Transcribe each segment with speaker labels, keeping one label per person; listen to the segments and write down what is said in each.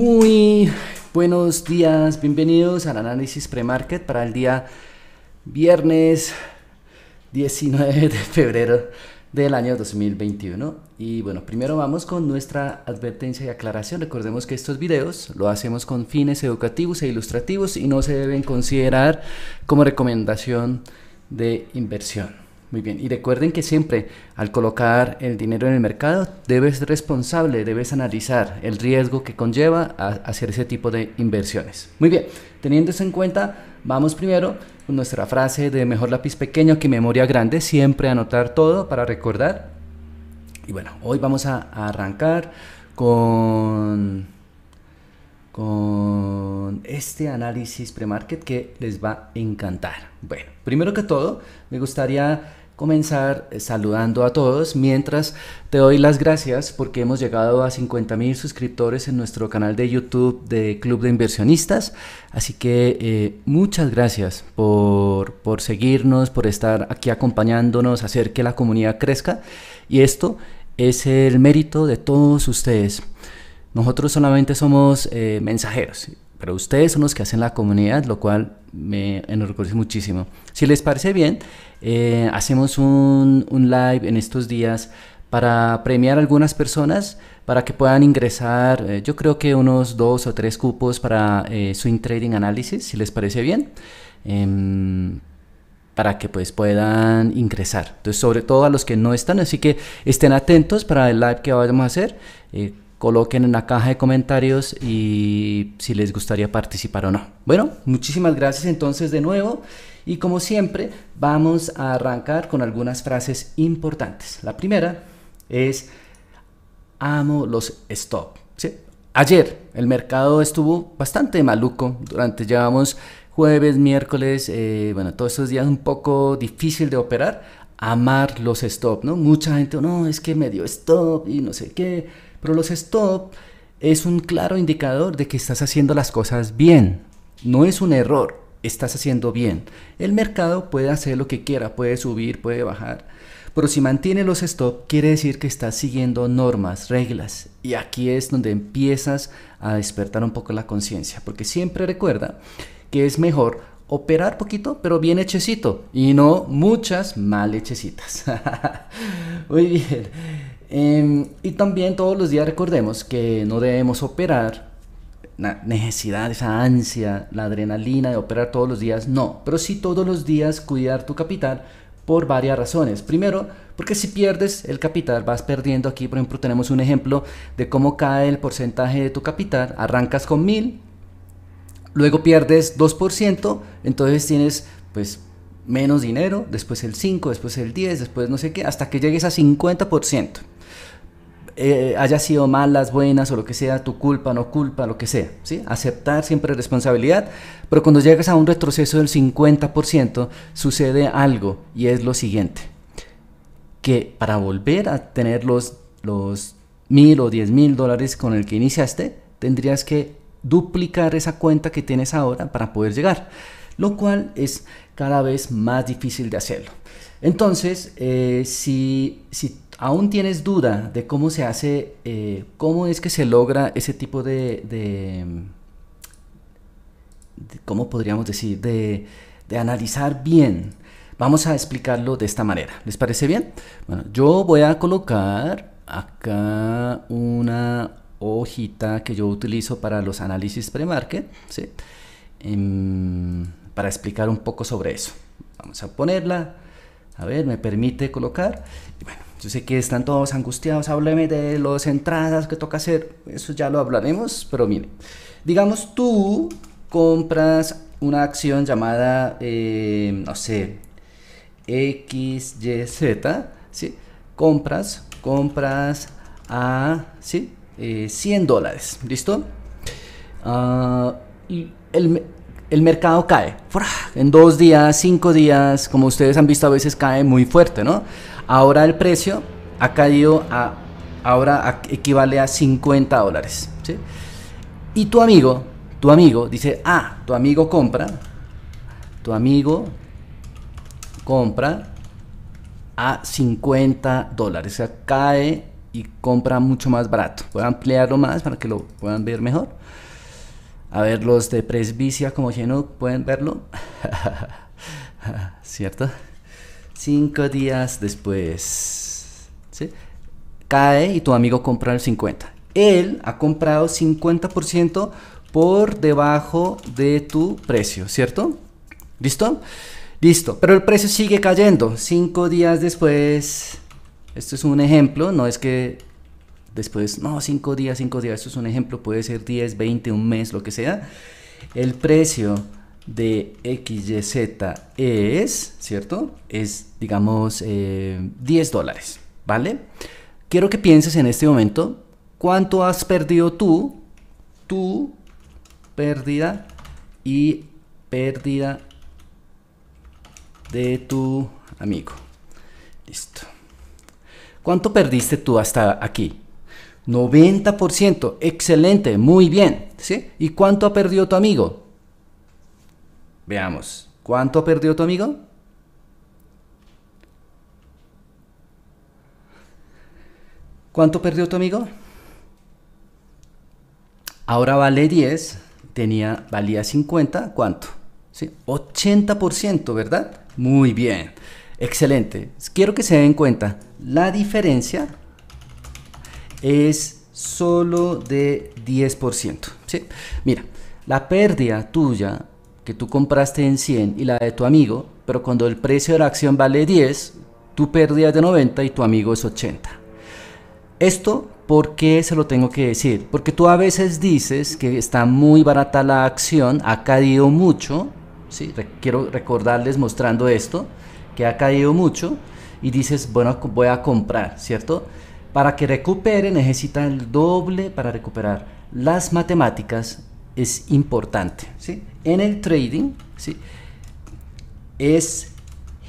Speaker 1: Muy buenos días, bienvenidos al análisis pre-market para el día viernes 19 de febrero del año 2021. Y bueno, primero vamos con nuestra advertencia y aclaración. Recordemos que estos videos lo hacemos con fines educativos e ilustrativos y no se deben considerar como recomendación de inversión. Muy bien, y recuerden que siempre al colocar el dinero en el mercado debes ser responsable, debes analizar el riesgo que conlleva a hacer ese tipo de inversiones. Muy bien, teniendo eso en cuenta, vamos primero con nuestra frase de mejor lápiz pequeño que memoria grande, siempre anotar todo para recordar. Y bueno, hoy vamos a, arrancar con, con este análisis pre-market que les va a encantar. Bueno, primero que todo, me gustaría comenzar eh, saludando a todos mientras te doy las gracias porque hemos llegado a 50 mil suscriptores en nuestro canal de YouTube de Club de Inversionistas. Así que eh, muchas gracias por, por seguirnos, por estar aquí acompañándonos, hacer que la comunidad crezca. Y esto es el mérito de todos ustedes. Nosotros solamente somos eh, mensajeros, pero ustedes son los que hacen la comunidad, lo cual me enorgullece muchísimo. Si les parece bien, eh, hacemos un, live en estos días para premiar a algunas personas para que puedan ingresar, eh, yo creo que unos dos o tres cupos para eh, Swing Trading Analysis, si les parece bien, em, para que pues puedan ingresar. sobre todo a los que no están, así que estén atentos para el live que vamos a hacer. coloquen en la caja de comentarios y si les gustaría participar o no. Bueno, muchísimas gracias entonces de nuevo y como siempre, vamos a arrancar con algunas frases importantes. La primera es, amo los stop. Ayer el mercado estuvo bastante maluco. Durante llevamos jueves, miércoles, eh, bueno, todos estos días un poco difícil de operar. Amar los stop, ¿no? Mucha gente, no, es que me dio stop y no sé qué. Pero los stop es un claro indicador de que estás haciendo las cosas bien. No es un error, estás haciendo bien. El mercado puede hacer lo que quiera, puede subir, puede bajar. Pero si mantiene los stop, quiere decir que estás siguiendo normas, reglas. Y aquí es donde empiezas a despertar un poco la conciencia. Porque siempre recuerda que es mejor operar poquito, pero bien hechecito. Y no muchas mal hechecitas. Muy bien. Em, y también todos los días recordemos que no debemos operar necesidad, esa ansia, la adrenalina de operar todos los días, no, pero sí todos los días cuidar tu capital por varias razones. Primero, porque si pierdes el capital, vas perdiendo aquí, por ejemplo, tenemos un ejemplo de cómo cae el porcentaje de tu capital, arrancas con mil luego pierdes 2%, entonces tienes pues menos dinero, después el 5, después el 10, después no sé qué, hasta que llegues a 50%. Eh, haya sido malas, buenas o lo que sea, tu culpa, no culpa, lo que sea, Aceptar siempre responsabilidad, pero cuando llegas a un retroceso del 50% sucede algo y es lo siguiente, que para volver a tener los, mil o diez mil dólares con el que iniciaste, tendrías que duplicar esa cuenta que tienes ahora para poder llegar, lo cual es cada vez más difícil de hacerlo. Entonces, eh, si, si aún tienes duda de cómo se hace, eh, cómo es que se logra ese tipo de, ¿cómo podríamos decir? De, analizar bien. Vamos a explicarlo de esta manera. ¿Les parece bien? Bueno, yo voy a colocar acá una hojita que yo utilizo para los análisis pre-market, em, para explicar un poco sobre eso. Vamos a ponerla. A ver, me permite colocar. bueno, yo sé que están todos angustiados, hábleme de las entradas que toca hacer. Eso ya lo hablaremos, pero mire. Digamos, tú compras una acción llamada, eh, no sé, XYZ, ¿sí? Compras, compras a, ¿sí? 100 eh, dólares, ¿listo? Ah, y el, el mercado cae. En dos días, cinco días, como ustedes han visto, a veces cae muy fuerte, ¿no? Ahora el precio ha caído a, ahora equivale a 50 dólares, Y tu amigo, tu amigo dice, ah, tu amigo compra, tu amigo compra a 50 dólares, o sea, cae y compra mucho más barato. Voy a ampliarlo más para que lo puedan ver mejor. A ver, los de presbicia como no ¿pueden verlo? ¿Cierto? Cinco días después. Cae y tu amigo compra el 50. Él ha comprado 50% por debajo de tu precio, ¿cierto? ¿Listo? Listo, pero el precio sigue cayendo. Cinco días después. Esto es un ejemplo, no es que Después, no, cinco días, cinco días, esto es un ejemplo, puede ser 10, 20, un mes, lo que sea. El precio de XYZ es, ¿cierto? Es, digamos, 10 eh, dólares, ¿vale? Quiero que pienses en este momento cuánto has perdido tú, tu pérdida y pérdida de tu amigo. Listo. ¿Cuánto perdiste tú hasta aquí? 90%, excelente, muy bien, ¿sí? ¿Y cuánto ha perdido tu amigo? Veamos, ¿cuánto ha perdido tu amigo? ¿Cuánto perdió tu amigo? Ahora vale 10, tenía, valía 50, ¿cuánto? ¿Sí? 80%, ¿verdad? Muy bien, excelente. Quiero que se den cuenta, la diferencia es solo de 10%. ¿sí? Mira, la pérdida tuya que tú compraste en 100 y la de tu amigo, pero cuando el precio de la acción vale 10, tu pérdida es de 90 y tu amigo es 80. Esto, ¿por qué se lo tengo que decir? Porque tú a veces dices que está muy barata la acción, ha caído mucho, ¿sí? quiero recordarles mostrando esto, que ha caído mucho, y dices, bueno, voy a comprar, ¿cierto? Para que recupere necesita el doble para recuperar. Las matemáticas es importante. En el trading ¿sí? es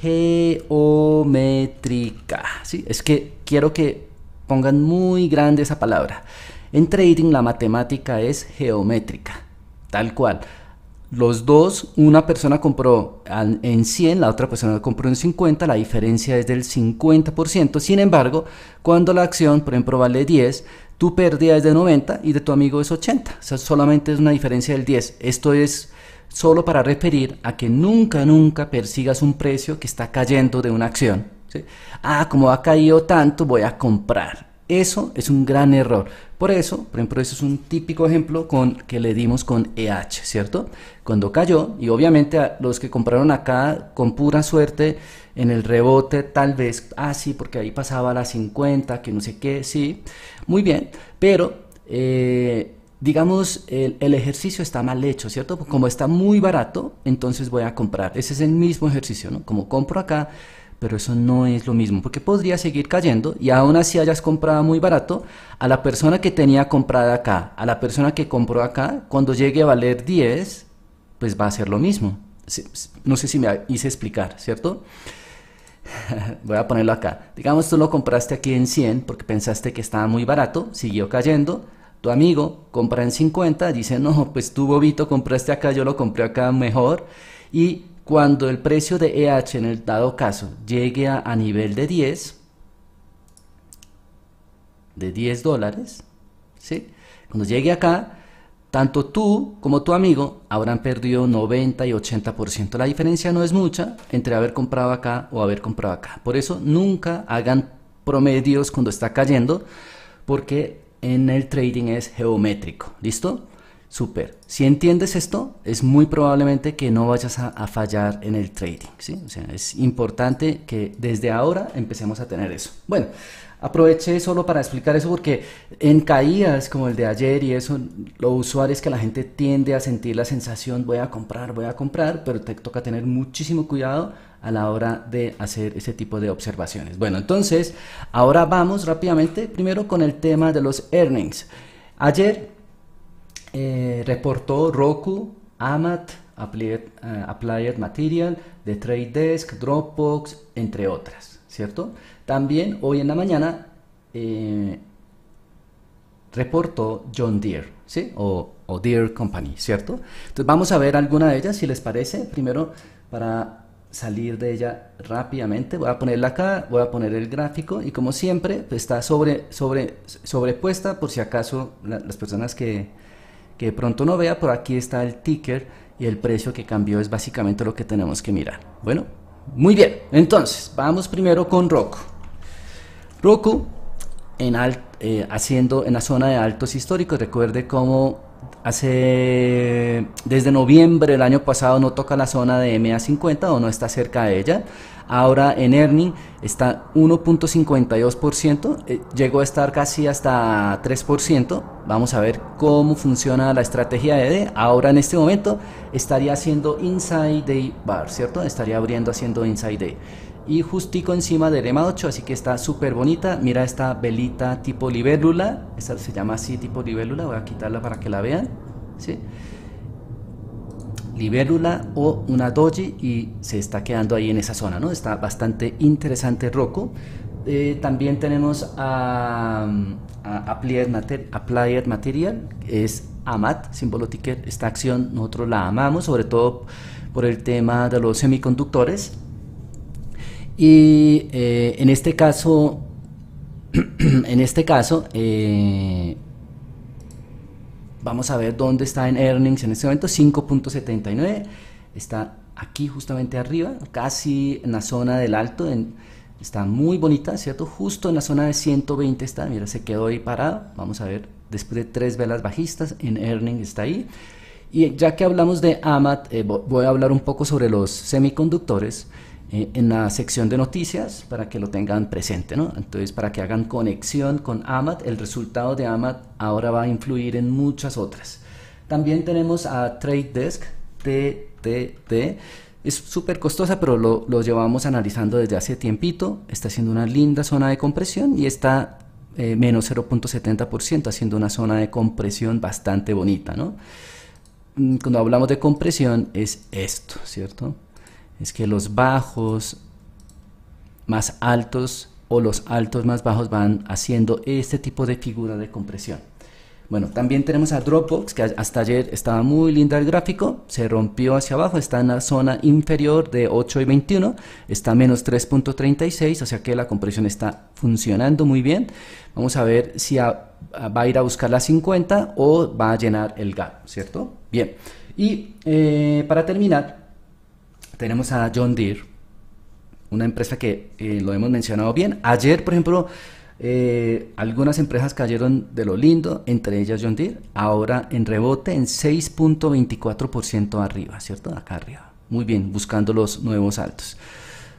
Speaker 1: geométrica. Es que quiero que pongan muy grande esa palabra. En trading la matemática es geométrica, tal cual. Los dos, una persona compró en 100, la otra persona compró en 50, la diferencia es del 50%. Sin embargo, cuando la acción, por ejemplo, vale 10, tu pérdida es de 90 y de tu amigo es 80. O sea, solamente es una diferencia del 10. Esto es solo para referir a que nunca, nunca persigas un precio que está cayendo de una acción. Ah, como ha caído tanto, voy a comprar. Eso es un gran error. Por eso, por ejemplo, eso es un típico ejemplo con, que le dimos con EH, ¿cierto? Cuando cayó, y obviamente a los que compraron acá con pura suerte en el rebote, tal vez, ah, sí, porque ahí pasaba la 50, que no sé qué, sí, muy bien, pero eh, digamos, el, el, ejercicio está mal hecho, ¿cierto? Como está muy barato, entonces voy a comprar. Ese es el mismo ejercicio, ¿no? Como compro acá, pero eso no es lo mismo, porque podría seguir cayendo y aún así hayas comprado muy barato a la persona que tenía comprada acá, a la persona que compró acá, cuando llegue a valer 10, pues va a ser lo mismo. No sé si me hice explicar, ¿cierto? Voy a ponerlo acá. Digamos, tú lo compraste aquí en 100 porque pensaste que estaba muy barato, siguió cayendo, tu amigo compra en 50, dice, no, pues tú bobito compraste acá, yo lo compré acá mejor, y cuando el precio de EH en el dado caso llegue a, nivel de 10, de 10 dólares, ¿sí? cuando llegue acá, tanto tú como tu amigo habrán perdido 90 y 80%. La diferencia no es mucha entre haber comprado acá o haber comprado acá. Por eso nunca hagan promedios cuando está cayendo, porque en el trading es geométrico. ¿Listo? Super. Si entiendes esto, es muy probablemente que no vayas a, fallar en el trading. O sea, es importante que desde ahora empecemos a tener eso. Bueno, aproveché solo para explicar eso porque en caídas como el de ayer y eso, lo usual es que la gente tiende a sentir la sensación voy a comprar, voy a comprar, pero te toca tener muchísimo cuidado a la hora de hacer ese tipo de observaciones. Bueno, entonces, ahora vamos rápidamente primero con el tema de los earnings. Ayer eh, reportó Roku, Amat, eh, Applied, Material, The Trade Desk, Dropbox, entre otras, ¿cierto? También hoy en la mañana eh, reportó John Deere, ¿sí? O, Deere Company, ¿cierto? Entonces vamos a ver alguna de ellas, si les parece. Primero, para salir de ella rápidamente. Voy a ponerla acá, voy a poner el gráfico y como siempre pues, está sobre, sobre, sobrepuesta por si acaso las personas que que pronto no vea, por aquí está el ticker y el precio que cambió es básicamente lo que tenemos que mirar. Bueno, muy bien, entonces vamos primero con Roku. Roku en eh, haciendo en la zona de altos históricos, recuerde cómo hace desde noviembre del año pasado no toca la zona de MA50 o no está cerca de ella. Ahora en earning está 1.52%, eh, llegó a estar casi hasta 3%. Vamos a ver cómo funciona la estrategia de Ahora en este momento estaría haciendo inside day bar, ¿cierto? Estaría abriendo haciendo inside day. Y justico encima del EMA 8, así que está súper bonita. Mira esta velita tipo libélula. Esta se llama así tipo libélula. Voy a quitarla para que la vean. ¿sí? o una doji y se está quedando ahí en esa zona, ¿no? Está bastante interesante roco eh, también tenemos a, Applied, Mater, Applied Material, que es AMAT, símbolo ticket, Esta acción nosotros la amamos, sobre todo por el tema de los semiconductores. Y eh, en este caso, en este caso, eh, Vamos a ver dónde está en earnings en este momento, 5.79. Está aquí justamente arriba, casi en la zona del alto. está muy bonita, ¿cierto? Justo en la zona de 120 está. Mira, se quedó ahí parado. Vamos a ver, después de tres velas bajistas, en earnings está ahí. Y ya que hablamos de AMAT, eh, voy a hablar un poco sobre los semiconductores. Eh, en la sección de noticias para que lo tengan presente, ¿no? Entonces, para que hagan conexión con AMAT, el resultado de AMAT ahora va a influir en muchas otras. También tenemos a Trade Desk, TTT, Es súper costosa, pero lo, llevamos analizando desde hace tiempito. Está haciendo una linda zona de compresión y está eh, menos 0.70%, haciendo una zona de compresión bastante bonita, ¿no? Mm, cuando hablamos de compresión es esto, ¿cierto? es que los bajos más altos o los altos más bajos van haciendo este tipo de figura de compresión. Bueno, también tenemos a Dropbox, que hasta ayer estaba muy linda el gráfico, se rompió hacia abajo, está en la zona inferior de 8 y 21, está menos 3.36, o sea que la compresión está funcionando muy bien. Vamos a ver si va a ir a buscar la 50 o va a llenar el gap, ¿cierto? Bien, y eh, para terminar, tenemos a John Deere, una empresa que eh, lo hemos mencionado bien. Ayer, por ejemplo, eh, algunas empresas cayeron de lo lindo, entre ellas John Deere, ahora en rebote en 6.24% arriba, ¿cierto? Acá arriba. Muy bien, buscando los nuevos altos.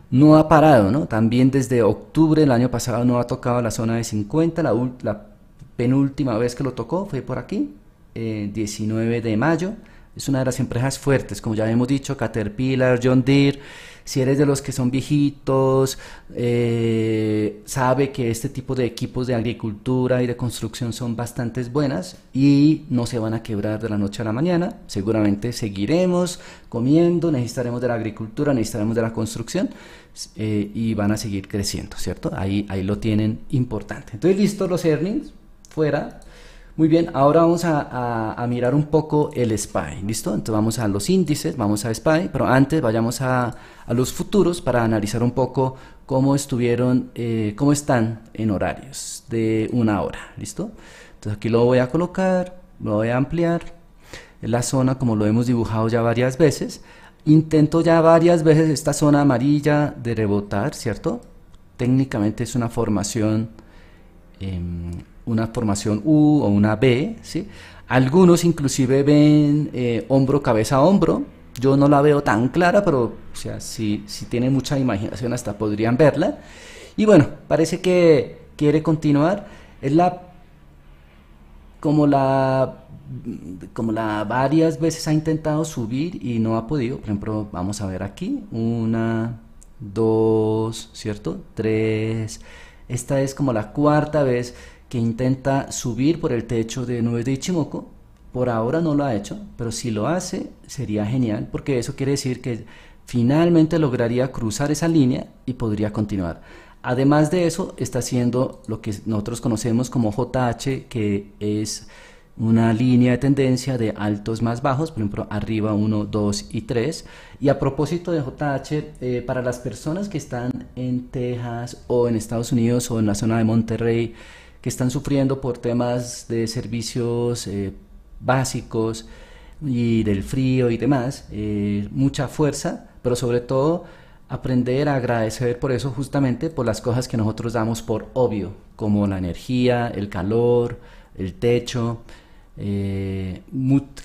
Speaker 1: No ha parado, ¿no? También desde octubre del año pasado no ha tocado la zona de 50, la, penúltima vez que lo tocó fue por aquí, 19 eh, de mayo. Es una de las empresas fuertes, como ya hemos dicho, Caterpillar, John Deere. Si eres de los que son viejitos, eh, sabe que este tipo de equipos de agricultura y de construcción son bastante buenas y no se van a quebrar de la noche a la mañana. Seguramente seguiremos comiendo, necesitaremos de la agricultura, necesitaremos de la construcción eh, y van a seguir creciendo, ¿cierto? Ahí, ahí lo tienen importante. Entonces, listo los earnings, fuera. Muy bien, ahora vamos a, mirar un poco el SPY, ¿listo? Entonces vamos a los índices, vamos a SPY, pero antes vayamos a, los futuros para analizar un poco cómo estuvieron, eh, cómo están en horarios de una hora, ¿listo? Entonces aquí lo voy a colocar, lo voy a ampliar, la zona como lo hemos dibujado ya varias veces, intento ya varias veces esta zona amarilla de rebotar, ¿cierto? Técnicamente es una formación... Em, una formación U o una B, ¿sí? Algunos inclusive ven eh, hombro, cabeza, hombro. Yo no la veo tan clara, pero o sea, si, si tienen mucha imaginación hasta podrían verla. Y bueno, parece que quiere continuar. Es la como la como la varias veces ha intentado subir y no ha podido. Por ejemplo, vamos a ver aquí. Una, dos, ¿cierto? Tres. Esta es como la cuarta vez que intenta subir por el techo de nubes de Ichimoku. Por ahora no lo ha hecho, pero si lo hace sería genial, porque eso quiere decir que finalmente lograría cruzar esa línea y podría continuar. Además de eso, está haciendo lo que nosotros conocemos como JH, que es una línea de tendencia de altos más bajos, por ejemplo, arriba 1, 2 y 3. Y a propósito de JH, eh, para las personas que están en Texas o en Estados Unidos o en la zona de Monterrey, que están sufriendo por temas de servicios eh, básicos y del frío y demás, eh, mucha fuerza, pero sobre todo aprender a agradecer por eso justamente por las cosas que nosotros damos por obvio, como la energía, el calor, el techo, eh,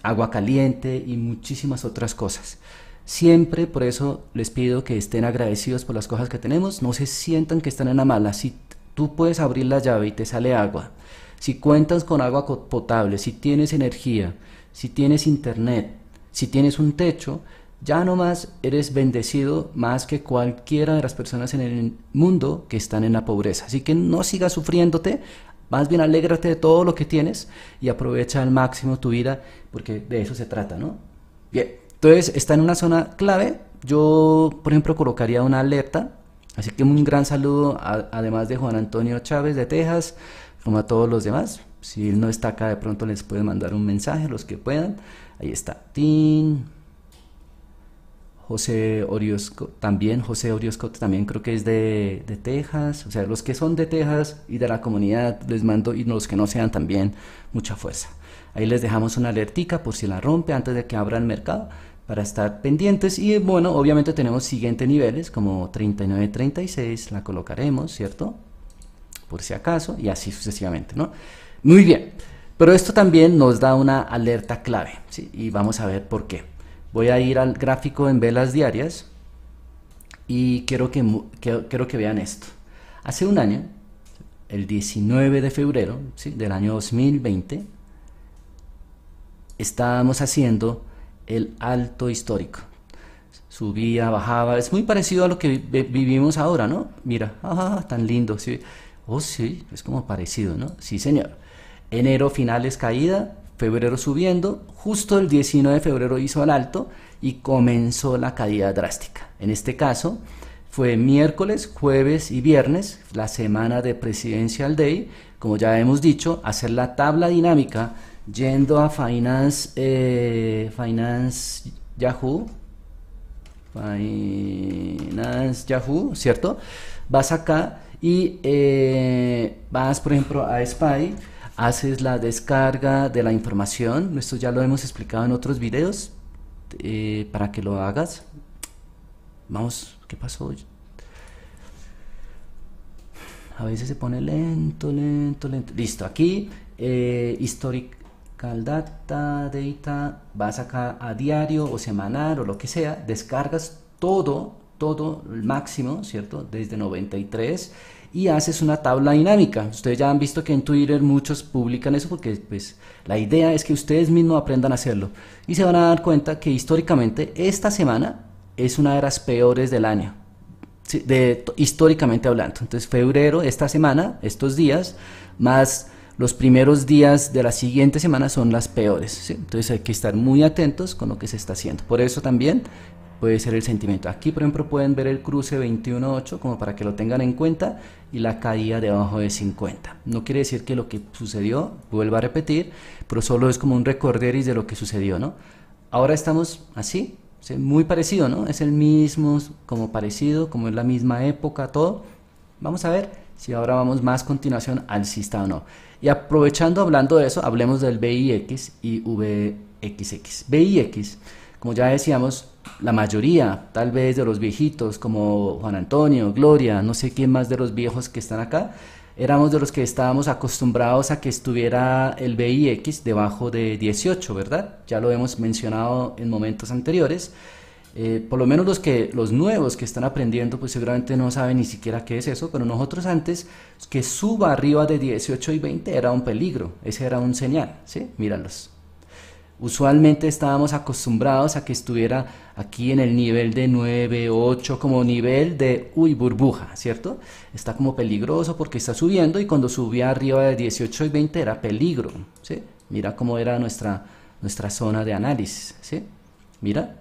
Speaker 1: agua caliente y muchísimas otras cosas. Siempre por eso les pido que estén agradecidos por las cosas que tenemos, no se sientan que están en la mala. Si Tú puedes abrir la llave y te sale agua. Si cuentas con agua potable, si tienes energía, si tienes internet, si tienes un techo, ya no más eres bendecido más que cualquiera de las personas en el mundo que están en la pobreza. Así que no sigas sufriéndote, más bien alégrate de todo lo que tienes y aprovecha al máximo tu vida, porque de eso se trata, ¿no? Bien, entonces está en una zona clave. Yo, por ejemplo, colocaría una alerta Así que un gran saludo, además de Juan Antonio Chávez de Texas, como a todos los demás. Si él no está acá, de pronto les puede mandar un mensaje, los que puedan. Ahí está Tim, José Oriosco también, José Oriosco también creo que es de, de, Texas, o sea, los que son de Texas y de la comunidad les mando y los que no sean también mucha fuerza. Ahí les dejamos una alertica por si la rompe antes de que abra el mercado para estar pendientes y bueno, obviamente tenemos siguientes niveles como 39, 36, la colocaremos, ¿cierto? Por si acaso y así sucesivamente, ¿no? Muy bien, pero esto también nos da una alerta clave y vamos a ver por qué. Voy a ir al gráfico en velas diarias y quiero que, quiero que vean esto. Hace un año, el 19 de febrero del año 2020, estábamos haciendo el alto histórico. Subía, bajaba, es muy parecido a lo que vivimos ahora, ¿no? Mira, ah, tan lindo, sí. Oh, sí, es como parecido, ¿no? Sí, señor. Enero finales caída, febrero subiendo, justo el 19 de febrero hizo el alto y comenzó la caída drástica. En este caso fue miércoles, jueves y viernes, la semana de Presidential Day, e como ya hemos dicho, hacer la tabla dinámica Yendo a Finance, eh, Finance Yahoo. Finance Yahoo, ¿cierto? Vas acá y eh, vas, por ejemplo, a Spy, haces la descarga de la información. Esto ya lo hemos explicado en otros videos eh, para que lo hagas. Vamos, ¿qué pasó? A veces se pone lento, lento, lento. Listo, aquí histórica. Caldata, Data, vas acá a diario o semanal o lo que sea, descargas todo, todo el máximo, ¿cierto? Desde 93 y haces una tabla dinámica. Ustedes ya han visto que en Twitter muchos publican eso porque pues la idea es que ustedes mismos aprendan a hacerlo y se van a dar cuenta que históricamente esta semana es una de las peores del año. De, históricamente hablando. Entonces, febrero, esta semana, estos días, más los primeros días de la siguiente semana son las peores. Entonces hay que estar muy atentos con lo que se está haciendo. Por eso también puede ser el sentimiento. Aquí, por ejemplo, pueden ver el cruce 21.8 como para que lo tengan en cuenta y la caída de debajo de 50. No quiere decir que lo que sucedió vuelva a repetir, pero solo es como un recorderis de lo que sucedió, ¿no? Ahora estamos así, muy parecido, ¿no? Es el mismo, como parecido, como es la misma época, todo. Vamos a ver si ahora vamos más continuación alcista o no. Y aprovechando hablando de eso, hablemos del BIX y VXX. BIX, como ya decíamos, la mayoría, tal vez de los viejitos como Juan Antonio, Gloria, no sé quién más de los viejos que están acá, éramos de los que estábamos acostumbrados a que estuviera el BIX debajo de 18, ¿verdad? Ya lo hemos mencionado en momentos anteriores. Eh, por lo menos los, que, los nuevos que están aprendiendo, pues seguramente no saben ni siquiera qué es eso, pero nosotros antes, que suba arriba de 18 y 20 era un peligro, ese era un señal, ¿sí? Míralos. Usualmente estábamos acostumbrados a que estuviera aquí en el nivel de 9, 8, como nivel de, uy, burbuja, ¿cierto? Está como peligroso porque está subiendo y cuando subía arriba de 18 y 20 era peligro, ¿sí? Mira cómo era nuestra, nuestra zona de análisis, ¿sí? Mira,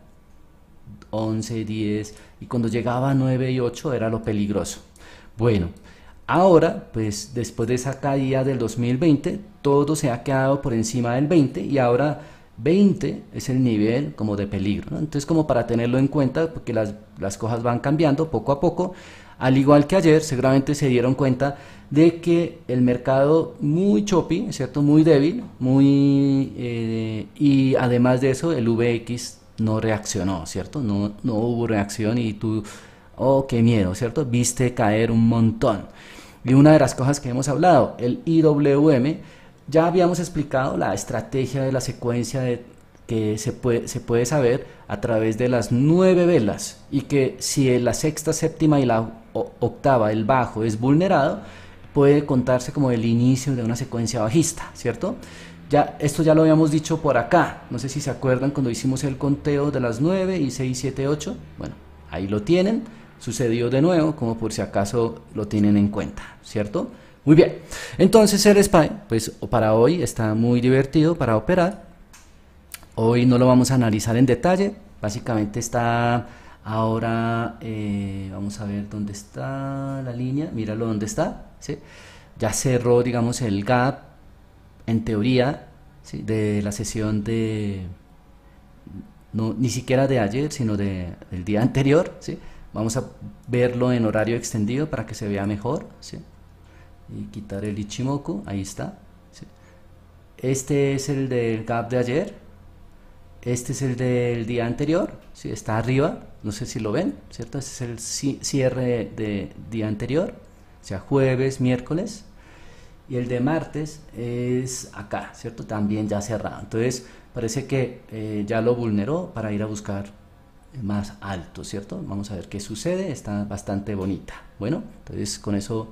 Speaker 1: 11, 10 y cuando llegaba a 9 y 8 era lo peligroso. Bueno, ahora pues después de esa caída del 2020 todo se ha quedado por encima del 20 y ahora 20 es el nivel como de peligro. Entonces como para tenerlo en cuenta porque las, las cosas van cambiando poco a poco. Al igual que ayer, seguramente se dieron cuenta de que el mercado muy choppy, ¿cierto? Muy débil, muy... Eh, y además de eso, el VX no reaccionó, ¿cierto? No, no hubo reacción y tú, oh, qué miedo, ¿cierto? Viste caer un montón. Y una de las cosas que hemos hablado, el IWM, ya habíamos explicado la estrategia de la secuencia de, que se puede, se puede saber a través de las nueve velas y que si la sexta, séptima y la octava, el bajo, es vulnerado, puede contarse como el inicio de una secuencia bajista, ¿cierto? esto ya lo habíamos dicho por acá. No sé si se acuerdan cuando hicimos el conteo de las 9 y 6, 7, 8. Bueno, ahí lo tienen. Sucedió de nuevo, como por si acaso lo tienen en cuenta, ¿cierto? Muy bien. Entonces el SPY, pues para hoy está muy divertido para operar. Hoy no lo vamos a analizar en detalle. Básicamente está ahora, eh, vamos a ver dónde está la línea. Míralo dónde está. Ya cerró, digamos, el gap en teoría, de la sesión de, no, ni siquiera de ayer, sino de, del día anterior, ¿sí? Vamos a verlo en horario extendido para que se vea mejor, Y quitar el Ichimoku, ahí está. Este es el del gap de ayer. Este es el del día anterior, ¿sí? está arriba, no sé si lo ven, ¿cierto? Este es el cierre de día anterior, o sea, jueves, miércoles, y el de martes es acá, ¿cierto? También ya cerrado. Entonces parece que eh, ya lo vulneró para ir a buscar más alto, ¿cierto? Vamos a ver qué sucede, está bastante bonita. Bueno, entonces con eso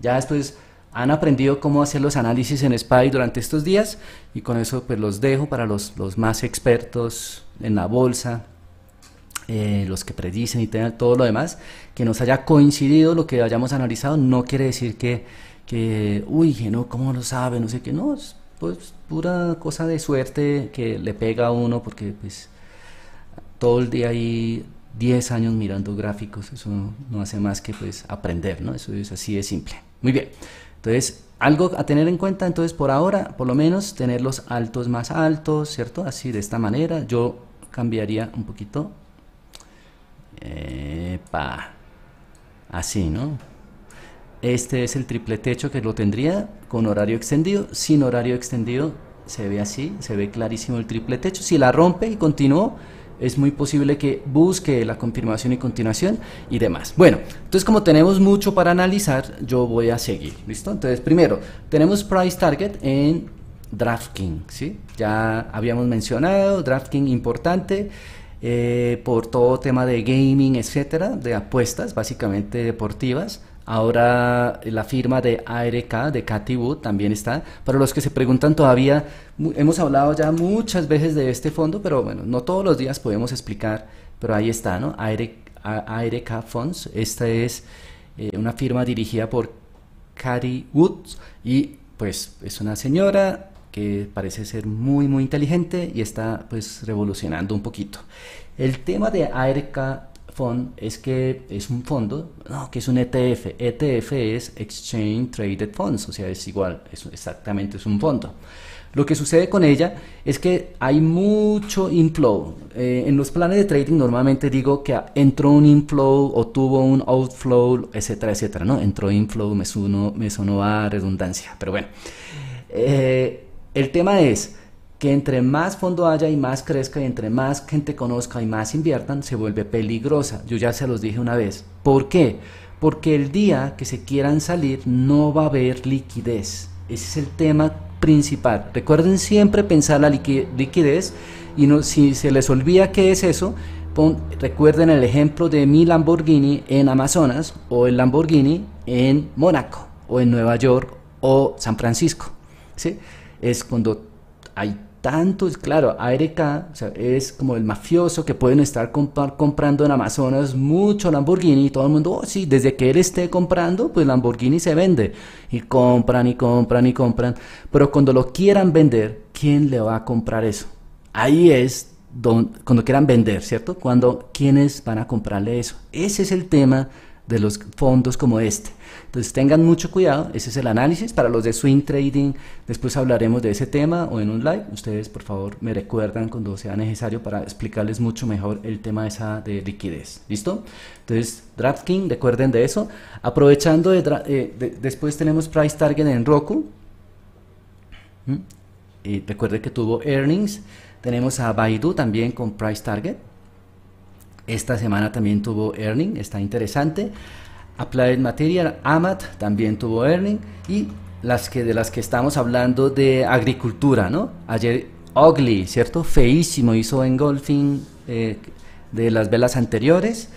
Speaker 1: ya después han aprendido cómo hacer los análisis en SPY durante estos días y con eso pues los dejo para los, los más expertos en la bolsa, eh, los que predicen y tengan todo lo demás, que nos haya coincidido lo que hayamos analizado, no quiere decir que que, uy, no, ¿cómo lo sabe? No sé qué, no, pues pura cosa de suerte que le pega a uno porque pues todo el día ahí 10 años mirando gráficos, eso no hace más que pues aprender, ¿no? Eso es así de simple. Muy bien. Entonces, algo a tener en cuenta, entonces por ahora, por lo menos tener los altos más altos, ¿cierto? Así de esta manera, yo cambiaría un poquito. Epa. Así, ¿no? Este es el triple techo que lo tendría con horario extendido. Sin horario extendido se ve así, se ve clarísimo el triple techo. Si la rompe y continuó, es muy posible que busque la confirmación y continuación y demás. Bueno, entonces como tenemos mucho para analizar, yo voy a seguir, ¿listo? Entonces primero, tenemos price target en DraftKings, ¿sí? Ya habíamos mencionado, DraftKings importante. Eh, por todo tema de gaming, etcétera, de apuestas básicamente deportivas. Ahora eh, la firma de ARK, de Cathy Wood, también está. Para los que se preguntan todavía, hemos hablado ya muchas veces de este fondo, pero bueno, no todos los días podemos explicar, pero ahí está, ¿no? ARK, Funds, esta es eh, una firma dirigida por Cathy Wood y pues es una señora que parece ser muy muy inteligente y está pues revolucionando un poquito. El tema de ARK es que es un fondo, no, que es un ETF. ETF es Exchange Traded Funds, o sea, es igual, exactamente es un fondo. Lo que sucede con ella es que hay mucho inflow. Eh, en los planes de trading normalmente digo que entró un inflow o tuvo un outflow, etcétera, etcétera, ¿no? Entró inflow, me, suno, me sonó a redundancia, pero bueno. Eh, el tema es, que entre más fondo haya y más crezca y entre más gente conozca y más inviertan, se vuelve peligrosa. Yo ya se los dije una vez. ¿Por qué? Porque el día que se quieran salir no va a haber liquidez. Ese es el tema principal. Recuerden siempre pensar la liquidez y no, si se les olvida qué es eso, recuerden el ejemplo de mi Lamborghini en Amazonas o el Lamborghini en Mónaco o en Nueva York o San Francisco. Es cuando hay tanto, claro, ARK es como el mafioso que pueden estar comprando en Amazonas mucho Lamborghini y todo el mundo, oh, sí, desde que él esté comprando, pues Lamborghini se vende. Y compran y compran y compran. Pero cuando lo quieran vender, ¿quién le va a comprar eso? Ahí es cuando quieran vender, ¿cierto? Cuando, ¿quiénes van a comprarle eso? Ese es el tema de los fondos como este. Entonces tengan mucho cuidado, ese es el análisis. Para los de swing trading, después hablaremos de ese tema o en un live. Ustedes por favor me recuerdan cuando sea necesario para explicarles mucho mejor el tema esa de liquidez. ¿Listo? Entonces DraftKings, recuerden de eso. Aprovechando, de, eh, después tenemos Price Target en Roku. ¿Mm? Y recuerden que tuvo earnings. Tenemos a Baidu también con Price Target. Esta semana también tuvo earning, está interesante. Applied Material, AMAT también tuvo earning y las que de las que estamos hablando de agricultura, ¿no? Ayer Ugly, ¿cierto? Feísimo hizo engolfing eh, de las velas anteriores,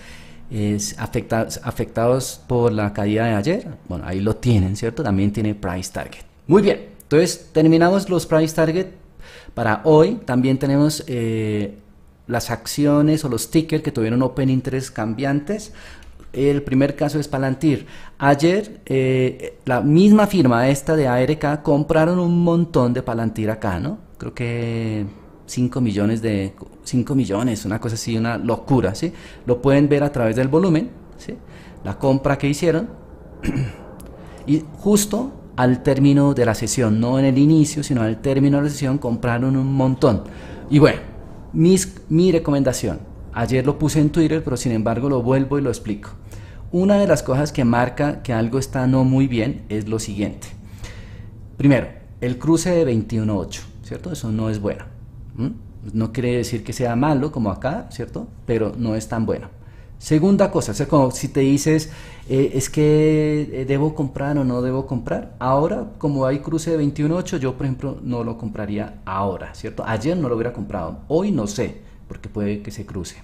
Speaker 1: es afectados por la caída de ayer. Bueno, ahí lo tienen, ¿cierto? También tiene price target. Muy bien, entonces terminamos los price target para hoy. También tenemos eh, las acciones o los tickets que tuvieron open interest cambiantes. El primer caso es Palantir. Ayer eh, la misma firma esta de ARK compraron un montón de Palantir acá, ¿no? Creo que 5 millones de 5 millones, una cosa así, una locura, ¿sí? Lo pueden ver a través del volumen, ¿sí? La compra que hicieron. y justo al término de la sesión, no en el inicio, sino al término de la sesión compraron un montón. Y bueno, mi recomendación, ayer lo puse en Twitter, pero sin embargo lo vuelvo y lo explico. Una de las cosas que marca que algo está no muy bien es lo siguiente. Primero, el cruce de 21.8, ¿cierto? Eso no es bueno. No quiere decir que sea malo como acá, ¿cierto? Pero no es tan bueno. Segunda cosa, es como si te dices, eh, es que eh, debo comprar o no debo comprar. Ahora, como hay cruce de 21.8, yo por ejemplo no lo compraría ahora, ¿cierto? Ayer no lo hubiera comprado, hoy no sé, porque puede que se cruce.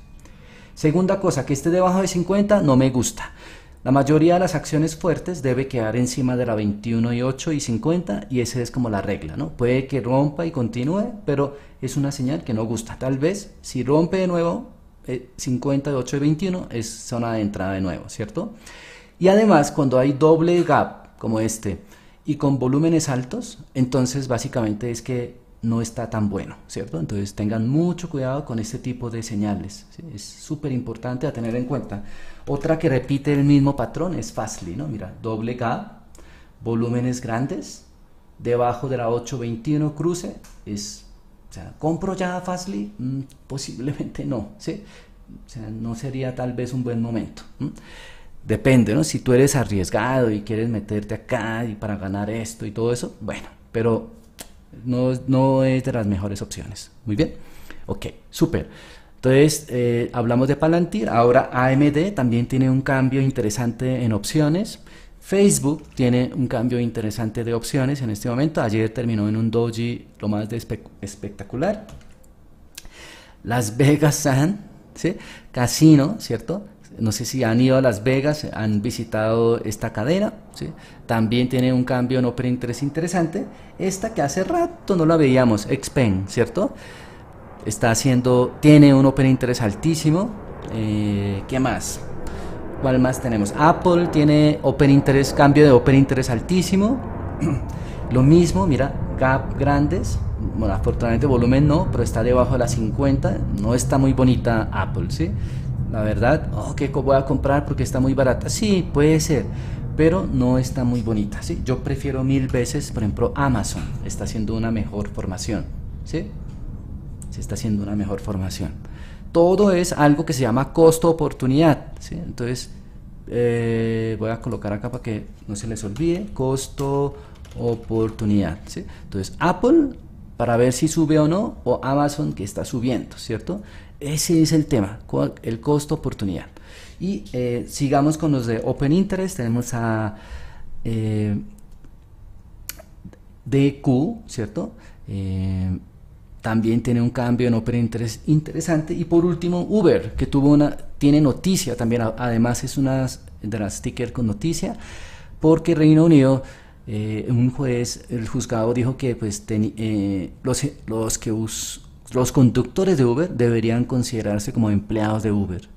Speaker 1: Segunda cosa, que esté debajo de 50 no me gusta. La mayoría de las acciones fuertes debe quedar encima de la 21 y 8 y 50 y esa es como la regla, ¿no? Puede que rompa y continúe, pero es una señal que no gusta. Tal vez si rompe de nuevo 58 y 21 es zona de entrada de nuevo, ¿cierto? Y además, cuando hay doble gap, como este, y con volúmenes altos, entonces básicamente es que no está tan bueno, ¿cierto? Entonces tengan mucho cuidado con este tipo de señales, es súper importante a tener en cuenta. Otra que repite el mismo patrón es Fastly, ¿no? Mira, doble gap, volúmenes grandes, debajo de la 821 cruce, es o ¿compro ya Fastly? Mm, posiblemente no, ¿sí? O sea, no sería tal vez un buen momento. Depende, ¿no? Si tú eres arriesgado y quieres meterte acá y para ganar esto y todo eso, bueno, pero no, es de las mejores opciones. Muy bien. Ok, súper. Entonces, eh, hablamos de Palantir. Ahora AMD también tiene un cambio interesante en opciones. Facebook tiene un cambio interesante de opciones en este momento. Ayer terminó en un doji lo más de espectacular. Las Vegas han Casino, ¿cierto? No sé si han ido a Las Vegas, han visitado esta cadena. También tiene un cambio en Open Interest interesante. Esta que hace rato no la veíamos, expen ¿cierto? Está haciendo, tiene un Open Interest altísimo. Eh, ¿Qué más? ¿Cuál más tenemos? Apple tiene Open Interest, cambio de Open Interest altísimo. Lo mismo, mira, Gap grandes. Bueno, afortunadamente volumen no, pero está debajo de las 50. No está muy bonita Apple, ¿sí? La verdad, oh, que voy a comprar porque está muy barata. Sí, puede ser, pero no está muy bonita, ¿sí? Yo prefiero mil veces, por ejemplo, Amazon está haciendo una mejor formación, ¿sí? Se está haciendo una mejor formación todo es algo que se llama costo-oportunidad. Entonces, eh, voy a colocar acá para que no se les olvide, costo-oportunidad. Entonces, Apple para ver si sube o no, o Amazon que está subiendo, ¿cierto? Ese es el tema, el costo-oportunidad. Y eh, sigamos con los de Open Interest, tenemos a eh, DQ, ¿cierto? también tiene un cambio en Opera interesante. Y por último, Uber, que tuvo una, tiene noticia también, además es una de las stickers con noticia, porque Reino Unido, eh, un juez, el juzgado dijo que pues, eh, los, que los conductores de Uber deberían considerarse como empleados de Uber.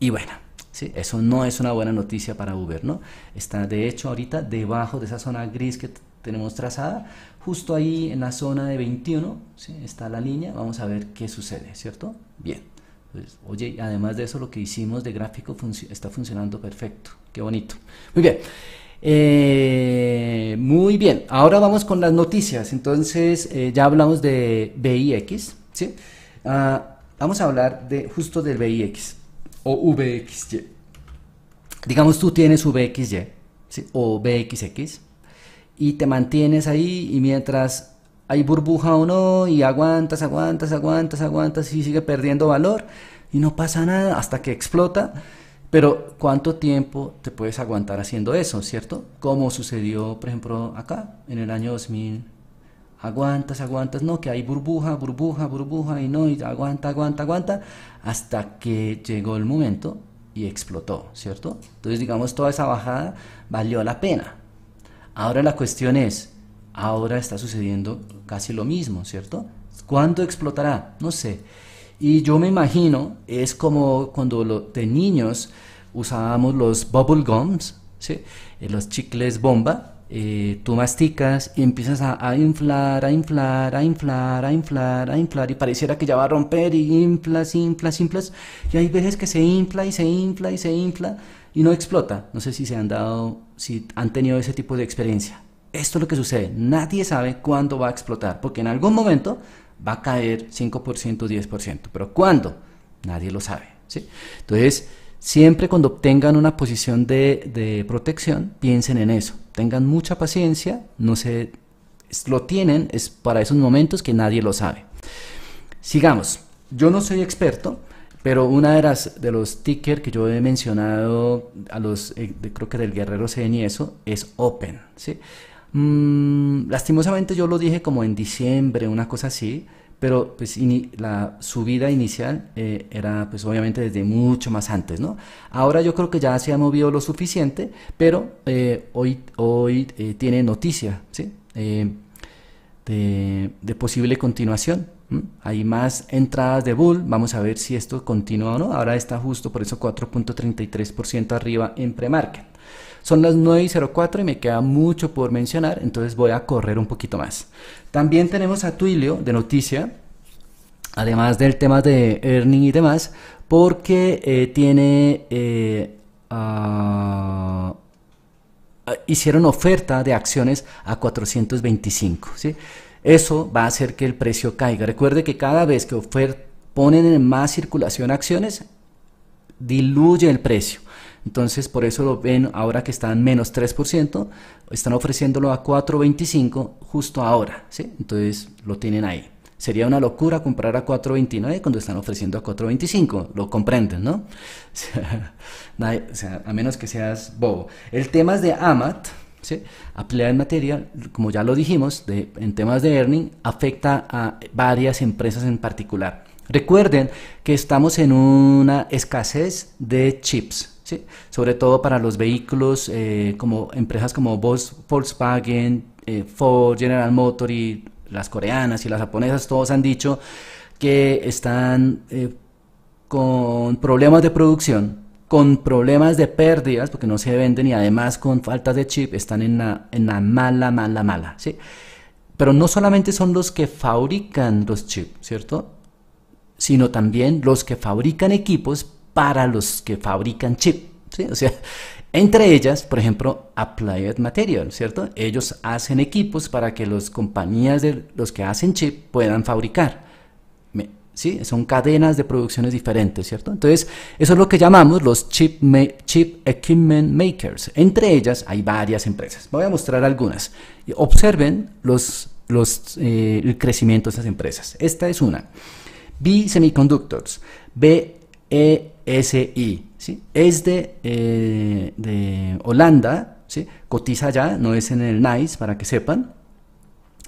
Speaker 1: Y bueno, ¿sí? eso no es una buena noticia para Uber, ¿no? Está de hecho ahorita debajo de esa zona gris que tenemos trazada, Justo ahí en la zona de 21 está la línea, vamos a ver qué sucede, ¿cierto? Bien. Pues, oye, además de eso, lo que hicimos de gráfico está funcionando perfecto. Qué bonito. Muy bien. Eh, muy bien. Ahora vamos con las noticias. Entonces, eh, ya hablamos de BIX, ¿sí? Ah, vamos a hablar de justo del BIX o VXY. Digamos, tú tienes VXY ¿sí? o BXX, y te mantienes ahí y mientras hay burbuja o no y aguantas, aguantas, aguantas, aguantas y sigue perdiendo valor y no pasa nada hasta que explota. Pero ¿cuánto tiempo te puedes aguantar haciendo eso, cierto? Como sucedió, por ejemplo, acá en el año 2000. Aguantas, aguantas, no, que hay burbuja, burbuja, burbuja y no, y aguanta, aguanta, aguanta, hasta que llegó el momento y explotó, ¿cierto? Entonces, digamos, toda esa bajada valió la pena. Ahora la cuestión es, ahora está sucediendo casi lo mismo, ¿cierto? ¿Cuándo explotará? No sé. Y yo me imagino, es como cuando de niños usábamos los bubble gums, eh, los chicles bomba. Eh, tú masticas y empiezas a, a, inflar, a inflar, a inflar, a inflar, a inflar, y pareciera que ya va a romper, y inflas, inflas, inflas. Y hay veces que se infla y se infla y se infla y no explota. No sé si se han dado, si han tenido ese tipo de experiencia. Esto es lo que sucede. Nadie sabe cuándo va a explotar, porque en algún momento va a caer 5%, 10%. Pero ¿cuándo? Nadie lo sabe. Entonces, siempre cuando obtengan una posición de, de, protección, piensen en eso. Tengan mucha paciencia, no sé lo tienen, es para esos momentos que nadie lo sabe. Sigamos. Yo no soy experto, pero una de las de los tickers que yo he mencionado a los eh, creo que del Guerrero cn y eso es Open, ¿sí? Mm, lastimosamente yo lo dije como en diciembre, una cosa así, pero pues la subida inicial eh, era pues obviamente desde mucho más antes, ¿no? Ahora yo creo que ya se ha movido lo suficiente, pero eh, hoy, hoy tiene noticia, de, posible continuación. Hay más entradas de bull, vamos a ver si esto continúa o no. Ahora está justo, por eso 4.33% arriba en premarket. Son las 904 y me queda mucho por mencionar, entonces voy a correr un poquito más. También tenemos a Twilio de noticia, además del tema de earning y demás, porque eh, tiene... Eh, ah, hicieron oferta de acciones a 425, ¿sí? Eso va a hacer que el precio caiga. Recuerde que cada vez que ponen en más circulación acciones, diluye el precio. Entonces, por eso lo ven ahora que están en menos 3%, están ofreciéndolo a 4.25 justo ahora. ¿sí? Entonces, lo tienen ahí. Sería una locura comprar a 4.29 cuando están ofreciendo a 4.25. Lo comprenden, ¿no? o a menos que seas bobo. El tema es de AMAT. ¿sí? en materia, como ya lo dijimos, en temas de earning, afecta a varias empresas en particular. Recuerden que estamos en una escasez de chips, sobre todo para los vehículos eh, como empresas como Volkswagen, eh, Ford, General Motors y las coreanas y las japonesas, todos han dicho que están eh, con problemas de producción con problemas de pérdidas, porque no se venden y además con faltas de chip, están en la, mala, mala, mala, ¿sí? Pero no solamente son los que fabrican los chips, ¿cierto? Sino también los que fabrican equipos para los que fabrican chip, ¿sí? O sea, entre ellas, por ejemplo, Applied Material, ¿cierto? Ellos hacen equipos para que las compañías de los que hacen chip puedan fabricar. Son cadenas de producciones diferentes, ¿cierto? Entonces, eso es lo que llamamos los chip, chip equipment makers. Entre ellas hay varias empresas. Voy a mostrar algunas. Observen los, los, eh, el crecimiento de esas empresas. Esta es una. B Semiconductors, e I. ¿sí? Es de, eh, de Holanda, ¿sí? Cotiza ya, no es en el NICE, para que sepan,